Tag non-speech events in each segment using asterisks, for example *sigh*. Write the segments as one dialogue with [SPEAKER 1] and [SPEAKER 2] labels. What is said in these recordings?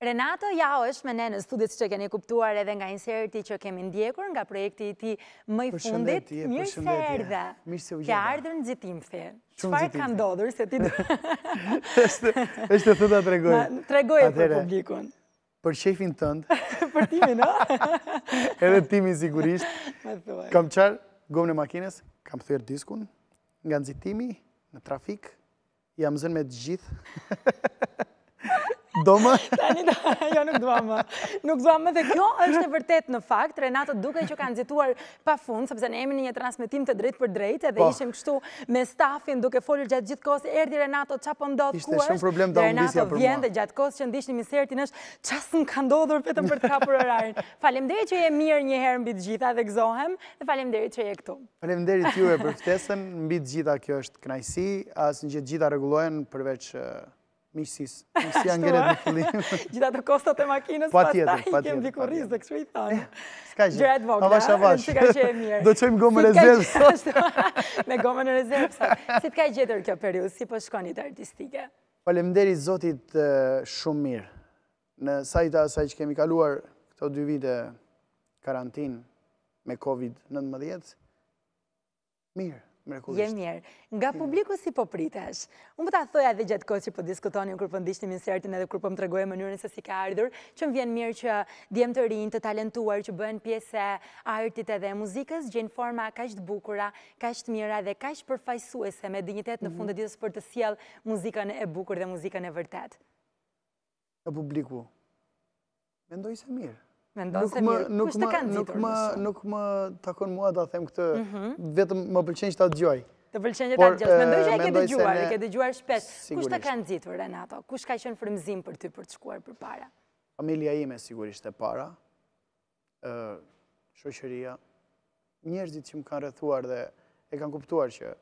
[SPEAKER 1] Renato, ja është me ne në studit që keni kuptuar edhe nga inserti që kemi ndjekur nga projekti ti mëj fundit. Mirë se erdhe. Mirë se u në gjitim fin. Qfar ka ndodhur se ti do?
[SPEAKER 2] Eshte *laughs* të të tregojë. Tregojë për publikun. Për shefin tëndë. *laughs* Për timin, no? *laughs* Edhe timin sigurisht. Kam qarë, gomë në makines, kam thujer diskun, nga nëzitimi, në trafik, jam zënë me gjithë. Do më?
[SPEAKER 1] *laughs* Tani, *laughs* jo, nuk doa më. Nuk doa më dhe kjo është e vërtet në fakt. Renato, duke që kanë zituar pa fund, sepse ne emi në një transmitim të drejt për drejt, edhe po. ishim kështu me stafin duke folir gjatë gjithë kosë, erdi Renato, qa po ndodhë ku është? Renato vjen dhe gjatë kosë që ndishtë një misertin është, qa së më ka ndodhur petëm për të kapur për orarin. Falem deri që je mirë një herë mbi të gjitha dhe gëzohem, dhe falem deri që je këtu.
[SPEAKER 2] Falem deri t'ju e *laughs* për ftesën, mbi të gjitha kjo është knajsi, asë një gjitha regulojen përveç Misis, *laughs* misi janë gjenet në fillim.
[SPEAKER 1] *laughs* Gjitha të kostat e makinës, pa I kem dikur dhe kështu i thanë. Eh, ska gjë, gjëhet vogla, avash, eh, avash. *laughs* Do qëjmë gomën e zemë. Me gomën e zemë, sa. Si të ka i gjetër kjo periud, si po shkonit artistike?
[SPEAKER 2] Palemderi zotit eh, shumë mirë. Në sajta asaj që kemi kaluar këto dy vite karantinë me Covid-19, mirë. Je
[SPEAKER 1] mirë. Nga publiku si po pritesh? Unë për po ta thoja dhe gjatë kohë që po diskutoni, kur për po ndishtim insertin edhe kur për po më të regojë mënyrën se si ka ardhur, që më vjen mirë që djemë të rinë, të talentuar, që bëhen pjese artit edhe muzikës, gjenë forma ka ishtë bukura, ka ishtë mira dhe ka ishtë përfajsuese me dignitet në mhm. fundet ditës për të siel muzikën e bukur dhe muzikën e vërtet.
[SPEAKER 2] Nga publiku,
[SPEAKER 1] mendoj se mirë.
[SPEAKER 2] Nuk më, nuk, më, nuk, më, nuk më takon mua da them këtë, mhm. vetëm më pëlqen që ta gjoj. Të pëlqen që ta gjoj, me ndoj që e ke të gjuar, e ke të gjuar shpesh. Kush të kanë
[SPEAKER 1] zitur, Renato? Kush ka qënë frëmzim për ty për të shkuar për para?
[SPEAKER 2] Familia ime sigurisht e para, e, shoqëria, njerëzit që më kanë rëthuar dhe e kanë kuptuar që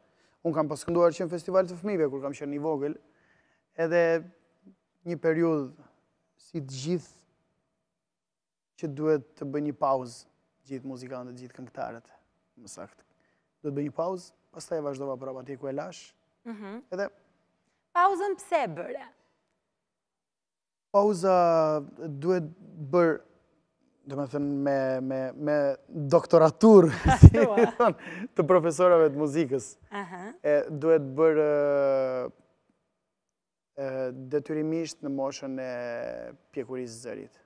[SPEAKER 2] unë kam paskënduar që në festival të fëmive, kur kam qënë një vogël, edhe një periud si të gjithë që duhet të bëj një pauzë gjithë muzikantët, gjithë këngëtarët. Më saktë. Duhet bëj një pauzë, pastaj vazhdova prapa ti ku e lash.
[SPEAKER 1] Mhm. Edhe pauzën pse bëre?
[SPEAKER 2] Pauza duhet bërë, domethënë me me me doktoratur *laughs* si të profesorëve të muzikës. E duhet bërë ë detyrimisht në moshën e pjekurisë së zërit.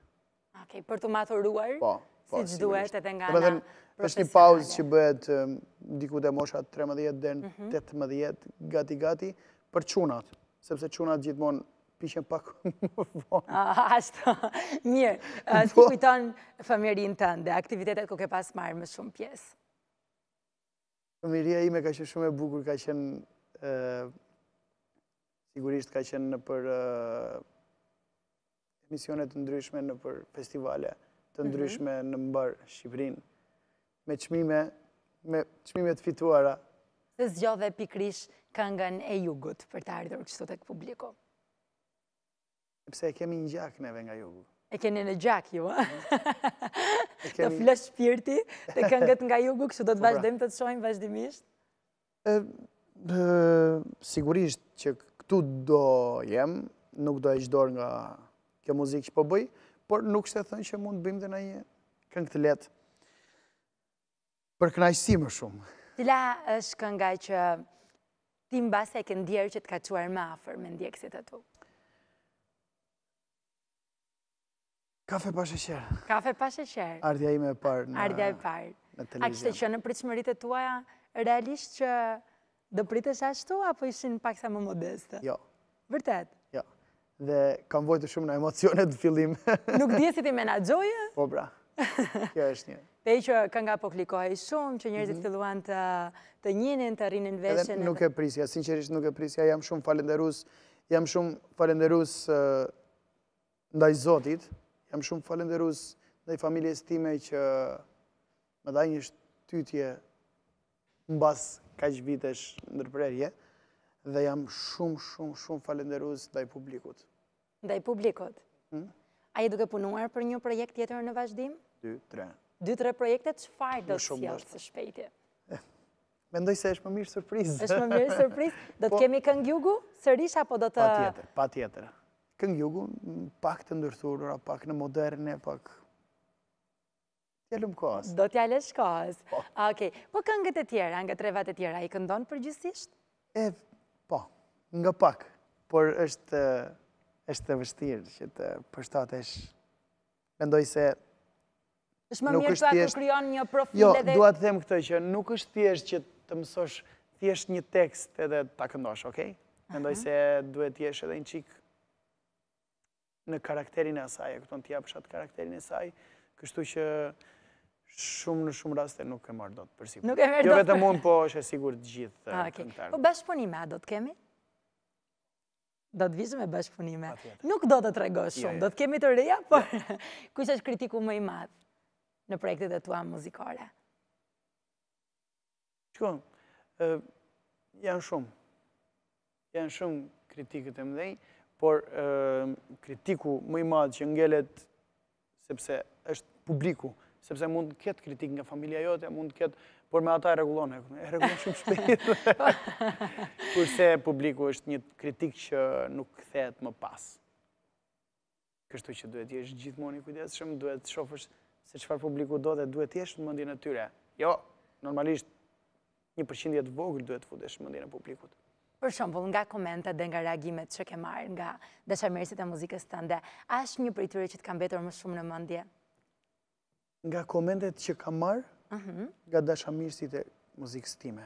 [SPEAKER 1] Okej, për të maturuar, po, si po, që duhet edhe nga nga... Êshtë një pauzë që
[SPEAKER 2] bëhet um, diku e moshat 13 dhe në 18, mhm. gati-gati, për qunat, sepse qunat gjithmonë pishen pak *laughs* më
[SPEAKER 1] vonë. Ashtë, *laughs* mirë, si po. kujton fëmjerin të ndë, aktivitetet ku ke pas marrë më shumë pjesë?
[SPEAKER 2] Familja ime ka qenë shumë e bukur, ka qenë, sigurisht ka qenë për misionet të ndryshme në për festivale, të mhm. ndryshme në mbarë Shqipërin, me qmime, me qmime të fituara.
[SPEAKER 1] Dhe zgjove pikrish këngën e jugut për të ardhur kështu të këpubliko.
[SPEAKER 2] Pse e kemi një gjak neve nga jugu.
[SPEAKER 1] E keni në gjak, ju,
[SPEAKER 2] të flësh pirti të këngët nga
[SPEAKER 1] jugu, kështu do të po pra. vazhdem, të të shojnë vazhdimisht?
[SPEAKER 2] Sigurisht që këtu do jem, nuk do e gjdo nga kjo muzikë që po bëj, por nuk shte thënë që mund bim dhe në një këngë të letë për kënajsi më shumë.
[SPEAKER 1] Tila është kënga që ti në base e këndjerë që të ka quar ma afer me ndjekësit atu?
[SPEAKER 2] Kafe pa shesherë.
[SPEAKER 1] Kafe pa shesherë.
[SPEAKER 2] Ardhja ime e parë në
[SPEAKER 1] televizion. A kështë që në shmërit e tuaja realisht që dë pritësht ashtu, apo ishin pak sa më modeste? Jo. Vërtetë?
[SPEAKER 2] dhe kam vojtë shumë në emocionet të fillim.
[SPEAKER 1] *laughs* Nuk dhjesi ti menagjoje?
[SPEAKER 2] Po bra, kjo është një.
[SPEAKER 1] Dhe i që kënga po klikohaj shumë, që njerëzit mhm. filluan të njënin, të rinin veshën. Edhe nuk
[SPEAKER 2] e prisja, sincerisht nuk e prisja, jam shumë falenderus, jam shumë falenderus ndaj Zotit, jam shumë falenderus ndaj familjes time që më daj një shtytje në basë që vitesh ndërprerje dhe jam shumë, shumë, shumë falenderuz dhe i publikut.
[SPEAKER 1] Dhe i publikut? Hmm? A i duke punuar për një projekt tjetër në vazhdim? 2-3. 2-3 projekte, që farë do të sjelë së shpejti? *laughs*
[SPEAKER 2] Mendoj se është më mirë surprizë. është më mirë surprizë.
[SPEAKER 1] *laughs* Do të po- kemi këngjugu, sërish, apo do të... Pa tjetër,
[SPEAKER 2] pa tjetër. Këngjugu, pak të ndërthurur, pak në moderne, pak...
[SPEAKER 1] Jelëm kohës. Do t'ja lesh kohës. Po. Ah, ok, po këngët e tjera, nga trevat e tjera, i këndonë përgjësisht? E,
[SPEAKER 2] Po, nga pak, por është është të vështirë që të përstat është mendoj se
[SPEAKER 1] është më mirë të atë kryon një profil jo, edhe... Jo, duha
[SPEAKER 2] të them këtë që nuk është tjesht që të mësosh tjesht një tekst edhe ta këndosh, okej? Mendoj se duhet tjesht edhe në qik në karakterin e saj, e këton tja përshat karakterin e saj, kështu që shumë në shumë raste nuk e marrë do të përsipër. Nuk e marrë do të Jo vetëm mund, po është e sigur të gjithë të ah, këntarë. Po
[SPEAKER 1] bashkëpunime a do të kemi? Do të vizhë me bashkëpunime. Nuk do të të shumë, do të kemi të reja, por *laughs* kush është kritiku më i madhë në projekte dhe tua muzikore?
[SPEAKER 2] Shkon, janë shumë. Janë shumë kritikët e mdhej, por kritiku më i madhë që ngellet, sepse është publiku, sepse mund të ketë kritik nga familia jote, mund të ketë, por me ata e regulonë, e regulonë shumë shpejt. *laughs* Kurse publiku është një kritik që nuk këthet më pas. Kështu që duhet jesh gjithmoni kujdeshëm, duhet shofësh se qëfar publiku do dhe duhet jesh në mëndinë e tyre. Jo, normalisht, një përshindjet të vogël duhet futesh në mëndinë e publikut.
[SPEAKER 1] Për shumë, nga komentat dhe nga reagimet që ke marrë nga dhe e muzikës të ndë, ashtë një për i që të kam betur më shumë në mëndje,
[SPEAKER 2] nga komendet që kam marë, mhm. nga dashamirësit e muzikës time.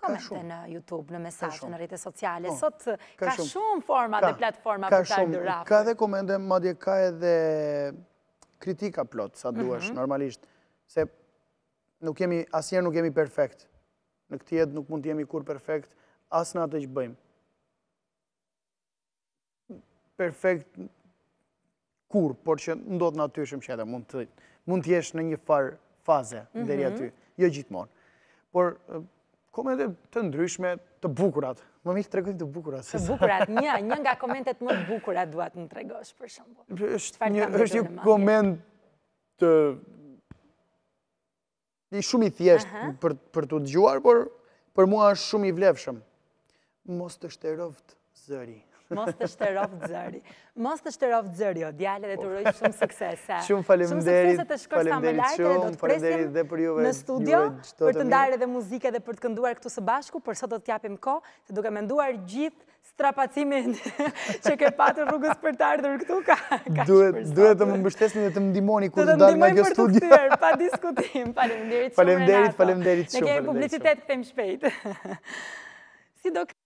[SPEAKER 1] Komendet në Youtube, në mesajtë, në rritë sociale, po, sot ka shumë forma dhe platforma për taj dhe Ka
[SPEAKER 2] dhe ma madje ka edhe kritika plot, sa mhm. duash, normalisht, se nuk jemi, nuk jemi perfekt, në këtë jetë nuk mund të jemi kur perfekt, asë në atë që bëjmë. Perfekt por që ndodhë shumë që edhe mund të jesh në një farë faze mhm. deri aty, jo gjithmonë. Por, komente të ndryshme të bukurat, më mirë të regojnë të bukurat. Të bukurat,
[SPEAKER 1] një, një nga komentet më të bukurat duat në të regosh, për
[SPEAKER 2] shumë. është një koment të... I shumë i thjesht për të të gjuar, por për mua është shumë i vlefshëm. Mos të shterovët zëri.
[SPEAKER 1] Mos të shterof të zëri. Mos të shterof të zëri, o djale, dhe të po. rojtë shumë suksese. *laughs* Shumë falimderit. Shumë suksese të shkërë sa më dhe për të në studio, për të ndarë dhe muzike dhe për të kënduar këtu së bashku, për sot do t'japim ko, të duke me nduar gjithë strapacimin *laughs* që ke patë rrugës për të ardhur këtu ka
[SPEAKER 2] shpërsa. Duhet të më mbështesni dhe të më ndimoni kur të ndarë nga kjo studio. Të të për
[SPEAKER 1] të këtër, pa diskutim. Falimderit shumë, Ne kemi publicitet *laughs*